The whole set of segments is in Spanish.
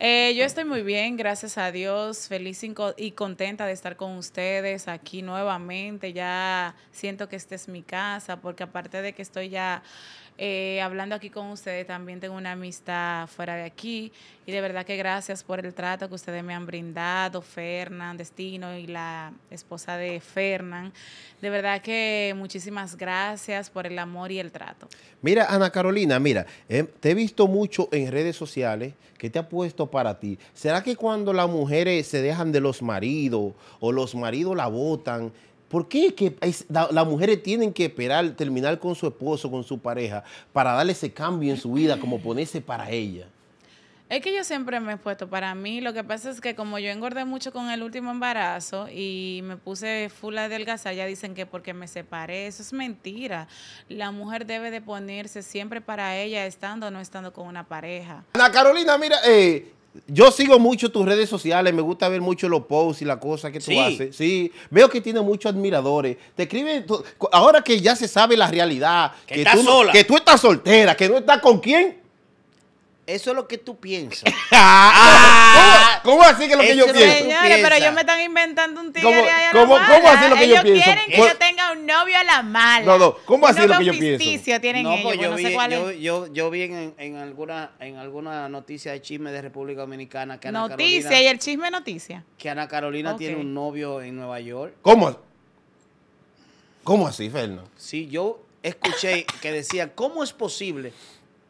Eh, yo estoy muy bien, gracias a Dios, feliz y contenta de estar con ustedes aquí nuevamente. Ya siento que esta es mi casa, porque aparte de que estoy ya eh, hablando aquí con ustedes, también tengo una amistad fuera de aquí y de verdad que gracias por el trato que ustedes me han brindado, Fernán Destino y la esposa de Fernán. De verdad que muchísimas gracias por el amor y el trato. Mira, Ana Carolina, mira, eh, te he visto mucho en redes sociales que te ha puesto para ti. ¿Será que cuando las mujeres se dejan de los maridos o los maridos la votan, ¿Por qué que es, que las mujeres tienen que esperar terminar con su esposo, con su pareja, para darle ese cambio en su vida, como ponerse para ella? Es que yo siempre me he puesto para mí. Lo que pasa es que como yo engordé mucho con el último embarazo y me puse full adelgazada, ya dicen que porque me separé. Eso es mentira. La mujer debe de ponerse siempre para ella, estando o no estando con una pareja. Ana Carolina, mira, eh, yo sigo mucho tus redes sociales, me gusta ver mucho los posts y la cosa que tú haces. Sí, veo que tienes muchos admiradores. Te escriben, ahora que ya se sabe la realidad, que, tú, estás soltera, que no estás con quién. Eso es lo que tú piensas. Ah, ah, ¿Cómo, así que es lo que yo pienso? pero ellos me están inventando un tigre ¿Cómo, ¿cómo, así lo que yo pienso? novio a la mala. No, no, ¿cómo así lo que yo pienso? tienen no, ellos, pues yo, no vi, sé cuál yo, Yo, vi en, alguna, en alguna noticia de chisme de República Dominicana que Ana noticia, y el chisme noticia. Que Ana Carolina tiene un novio en Nueva York. ¿Cómo? ¿Cómo así, Fernando? Sí, yo escuché que decía, ¿cómo es posible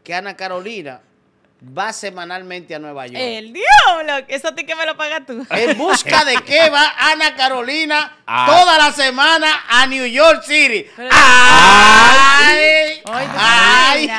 que Ana Carolina va semanalmente a Nueva York. El diablo, eso ti que me lo pagas tú. En busca de qué va Ana Carolina ah. toda la semana a New York City. ay, ay